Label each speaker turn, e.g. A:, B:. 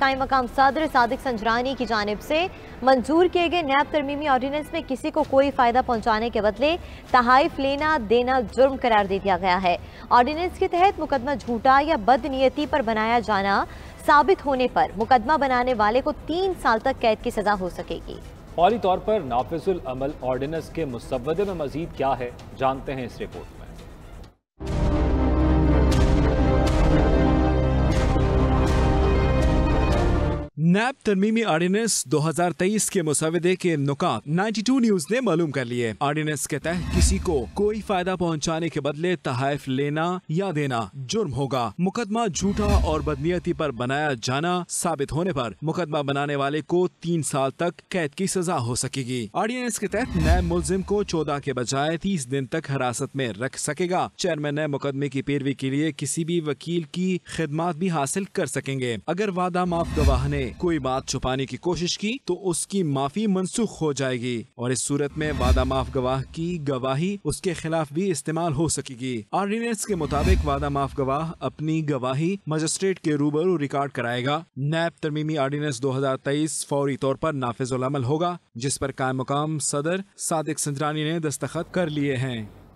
A: कायम मकाम सदर सदक संजरानी की जानब से मंजूर किए गए नैब तरमीमी ऑर्डीनेंस में किसी को कोई फ़ायदा पहुंचाने के बदले तहाइफ लेना देना जुर्म करार दे दिया गया है ऑर्डीनेंस के तहत मुकदमा झूठा या बदनीयती पर बनाया जाना साबित होने पर मुकदमा बनाने वाले को तीन साल तक कैद की सजा हो सकेगी
B: फौरी तौर पर नाफिजुल अमल ऑर्डीनेंस के मुसवदे में मजीद क्या है जानते हैं इस रिपोर्ट
C: नैब तरमीमी आर्डिनेंस 2023 के मुसविदे के नुकात 92 न्यूज ने मालूम कर लिए आर्डिनेंस के तहत किसी को कोई फायदा पहुंचाने के बदले तहफ लेना या देना जुर्म होगा मुकदमा झूठा और बदनीयती पर बनाया जाना साबित होने पर मुकदमा बनाने वाले को तीन साल तक कैद की सजा हो सकेगी आर्डिनेंस के तहत नैब मुलिम को चौदह के बजाय तीस दिन तक हिरासत में रख सकेगा चेयरमैन नए मुकदमे की पैरवी के लिए किसी भी वकील की खिदमत भी हासिल कर सकेंगे अगर वादा माफ गवाह ने कोई बात छुपाने की कोशिश की तो उसकी माफी मनसूख हो जाएगी और इस सूरत में वादा माफ गवाह की गवाही उसके खिलाफ भी इस्तेमाल हो सकेगी ऑर्डिनेंस के मुताबिक वादा माफ गवाह अपनी गवाही मजिस्ट्रेट के रूबरू रिकॉर्ड कराएगा नैब तरमीमी ऑर्डिनेंस तेईस फौरी तौर पर नाफिज होगा जिस पर कायम मुकाम सदर सादिक सिंजरानी ने दस्तखत कर लिए हैं